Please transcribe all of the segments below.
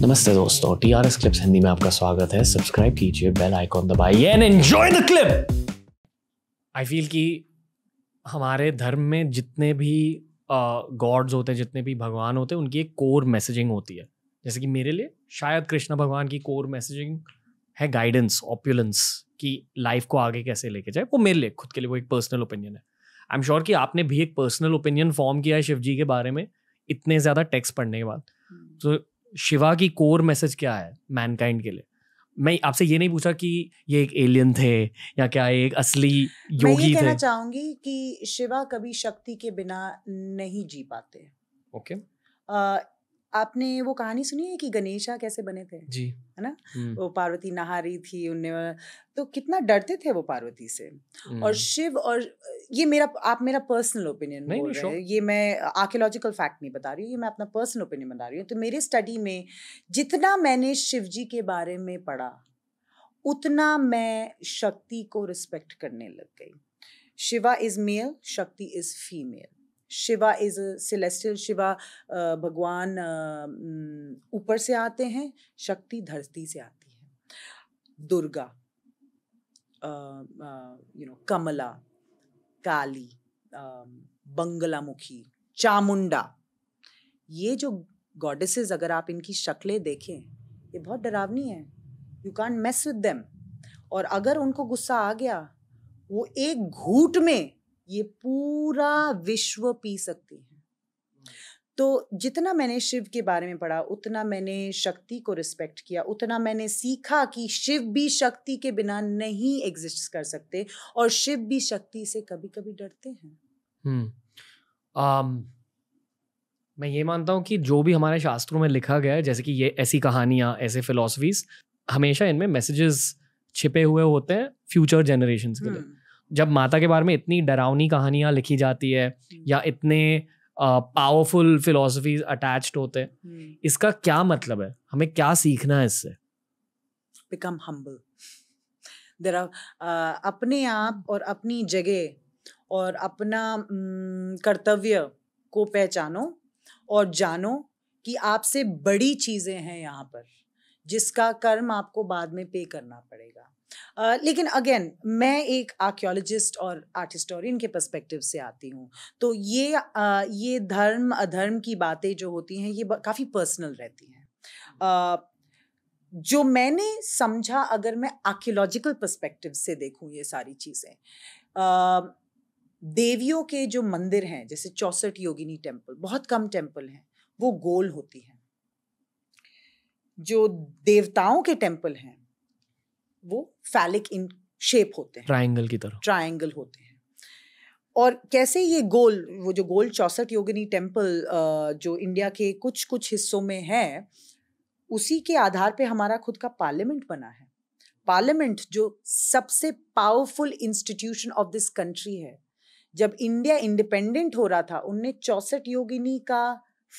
नमस्ते दोस्तों T R S clips Hindi में आपका स्वागत है सब्सक्राइब कीजिए बेल आइकॉन दबाइए and enjoy the clip I feel कि हमारे धर्म में जितने भी गॉड्स uh, होते हैं जितने भी भगवान होते हैं उनकी एक कोर मैसेजिंग होती है जैसे कि मेरे लिए शायद कृष्ण भगवान की कोर मैसेजिंग है गाइडेंस ऑप्यूलेंस कि लाइफ को आगे कैसे लेके जाए वो मेरे लिए खुद के लिए वो एक पर्सनल ओपिनियन है आई एम श्योर कि आपने भी एक पर्सनल ओपिनियन फॉर्म किया है शिव जी के बारे में इतने ज़्यादा टेक्स्ट पढ़ने के बाद hmm. तो so, शिवा की कोर मैसेज क्या है मैनकाइंड के लिए मैं आपसे ये नहीं पूछा कि ये एक एलियन थे या क्या एक असली योगी मैं ये कहना चाहूंगी कि शिवा कभी शक्ति के बिना नहीं जी पाते ओके okay. आपने वो कहानी सुनी है कि गणेशा कैसे बने थे जी है ना हम्म। वो पार्वती नहा रही थी उनने तो कितना डरते थे वो पार्वती से और हम्म। शिव और ये मेरा आप मेरा पर्सनल ओपिनियन बोल रहे हैं ये मैं आर्कियोलॉजिकल फैक्ट नहीं बता रही हूँ ये मैं अपना पर्सनल ओपिनियन बता रही हूँ तो मेरे स्टडी में जितना मैंने शिव जी के बारे में पढ़ा उतना मैं शक्ति को रिस्पेक्ट करने लग गई Shiva is male Shakti is female Shiva is celestial Shiva भगवान ऊपर से आते हैं शक्ति धरती से आती है दुर्गा यू नो कमला काली बंगलामुखी चामुंडा ये जो गॉडेसेस अगर आप इनकी शक्लें देखें ये बहुत डरावनी है you can't mess with them और अगर उनको गुस्सा आ गया वो एक घूट में ये पूरा विश्व पी सकती है तो जितना मैंने शिव के बारे में पढ़ा उतना मैंने शक्ति को रिस्पेक्ट किया उतना मैंने सीखा कि शिव भी शक्ति के बिना नहीं एग्जिस्ट कर सकते और शिव भी शक्ति से कभी कभी डरते हैं हम्म। मैं ये मानता हूँ कि जो भी हमारे शास्त्रों में लिखा गया है जैसे कि ये ऐसी कहानियाँ ऐसे फिलोसफीज हमेशा इनमें मैसेजेस छिपे हुए होते हैं फ्यूचर जनरेशन के लिए हम्म। जब माता के बारे में इतनी डरावनी कहानियाँ लिखी जाती है हम्म। या इतने पावरफुल फिलोसफीज अटैच होते हैं हम्म। इसका क्या मतलब है हमें क्या सीखना है इससे बिकम हम्बल देर आर अपने आप और अपनी जगह और अपना कर्तव्य को पहचानो और जानो कि आपसे बड़ी चीज़ें हैं यहाँ पर जिसका कर्म आपको बाद में पे करना पड़ेगा लेकिन अगेन मैं एक आर्क्योलॉजिस्ट और आर्ट हिस्टोरियन के पर्सपेक्टिव से आती हूँ तो ये uh, ये धर्म अधर्म की बातें जो होती हैं ये काफ़ी पर्सनल रहती हैं uh, जो मैंने समझा अगर मैं आर्कियोलॉजिकल पर्सपेक्टिव से देखूँ ये सारी चीज़ें देवियों के जो मंदिर हैं जैसे चौसठ योगिनी टेम्पल बहुत कम टेम्पल हैं वो गोल होती हैं जो देवताओं के टेम्पल हैं वो फैलिक इन शेप होते हैं ट्राइंगल की तरह ट्राइंगल होते हैं और कैसे ये गोल वो जो गोल चौसठ योगिनी टेम्पल जो इंडिया के कुछ कुछ हिस्सों में है उसी के आधार पे हमारा खुद का पार्लियामेंट बना है पार्लियामेंट जो सबसे powerful institution of this country है जब इंडिया इंडिपेंडेंट हो रहा था उनने चौसठ योगिनी का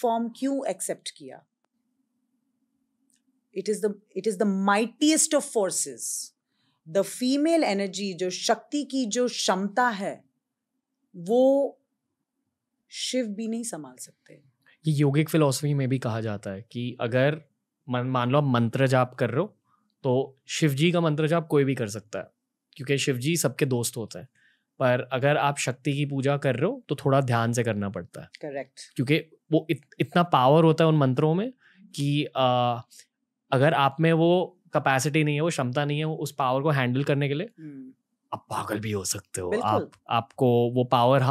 फॉर्म क्यों एक्सेप्ट किया it is the it is the mightiest of forces the female energy जो शक्ति की जो क्षमता है वो शिव भी नहीं संभाल सकते ये योगिक फिलोसफी में भी कहा जाता है कि अगर मन मान लो आप मंत्र जाप कर रहे हो तो शिव जी का मंत्र जाप कोई भी कर सकता है क्योंकि शिव जी सबके दोस्त होते हैं पर अगर आप शक्ति की पूजा कर रहे हो तो थोड़ा ध्यान से करना पड़ता है करेक्ट क्योंकि वो इत, इतना पावर होता है उन मंत्रों में कि आ, अगर आप में वो कैपेसिटी नहीं है वो क्षमता नहीं है उस पावर को हैंडल करने के लिए हम्म। आप पागल भी हो सकते हो आप आपको वो पावर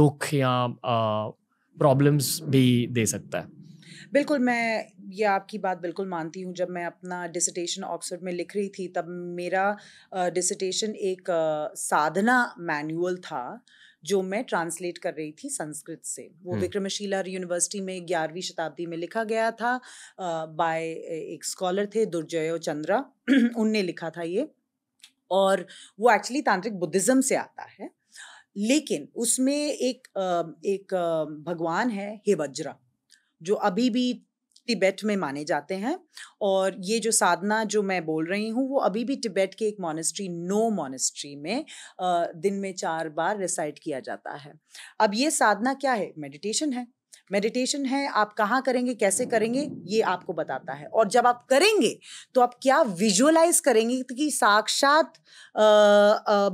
दुख या प्रॉब्लम्स भी दे सकता है बिल्कुल मैं ये आपकी बात बिल्कुल मानती हूँ जब मैं अपना डिसटेशन ऑक्सफर्ड में लिख रही थी तब मेरा डिसटेशन एक साधना मैनुअल था जो मैं ट्रांसलेट कर रही थी संस्कृत से वो हम्म। विक्रमशिला यूनिवर्सिटी में ग्यारहवीं शताब्दी में लिखा गया था बाय एक स्कॉलर थे दुर्जय चंद्रा उनने लिखा था ये और वो एक्चुअली तांत्रिक बुद्धिज़्म से आता है लेकिन उसमें एक एक भगवान है हे वज्रा जो अभी भी तिब्बत में माने जाते हैं और ये जो साधना जो मैं बोल रही हूँ वो अभी भी तिब्बत के एक मोनेस्ट्री नो मोनेस्ट्री में दिन में चार बार रिसाइट किया जाता है अब ये साधना क्या है मेडिटेशन है मेडिटेशन है आप कहाँ करेंगे कैसे करेंगे ये आपको बताता है और जब आप करेंगे तो आप क्या विजुअलाइज करेंगे कि साक्षात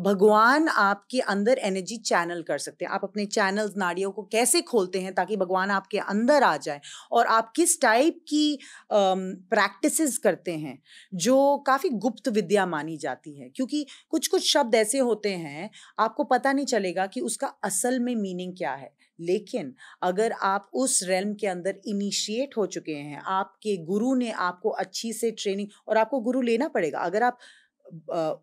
भगवान आपके अंदर एनर्जी चैनल कर सकते हैं आप अपने चैनल्स नाड़ियों को कैसे खोलते हैं ताकि भगवान आपके अंदर आ जाए और आप किस टाइप की प्रैक्टिस करते हैं जो काफ़ी गुप्त विद्या मानी जाती है क्योंकि कुछ कुछ शब्द ऐसे होते हैं आपको पता नहीं चलेगा कि उसका असल में मीनिंग क्या है लेकिन अगर आप उस रेलम के अंदर इनिशिएट हो चुके हैं आपके गुरु ने आपको अच्छी से ट्रेनिंग और आपको गुरु लेना पड़ेगा अगर आप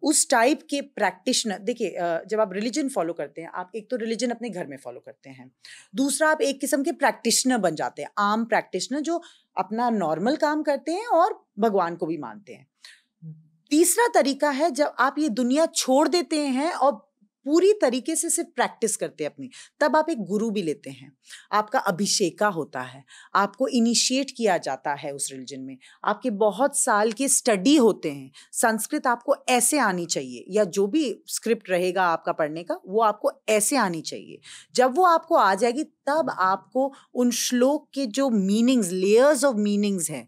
उस टाइप के प्रैक्टिशनर देखिए जब आप रिलीजन फॉलो करते हैं आप एक तो रिलीजन अपने घर में फॉलो करते हैं दूसरा आप एक किस्म के प्रैक्टिशनर बन जाते हैं आम प्रैक्टिशनर जो अपना नॉर्मल काम करते हैं और भगवान को भी मानते हैं तीसरा तरीका है जब आप ये दुनिया छोड़ देते हैं और पूरी तरीके से सिर्फ प्रैक्टिस करते हैं अपनी तब आप एक गुरु भी लेते हैं आपका अभिषेका होता है आपको इनिशिएट किया जाता है उस रिलीजन में आपके बहुत साल के स्टडी होते हैं संस्कृत आपको ऐसे आनी चाहिए या जो भी स्क्रिप्ट रहेगा आपका पढ़ने का वो आपको ऐसे आनी चाहिए जब वो आपको आ जाएगी तब आपको उन श्लोक के जो मीनिंग्स लेयर्स ऑफ मीनिंग्स हैं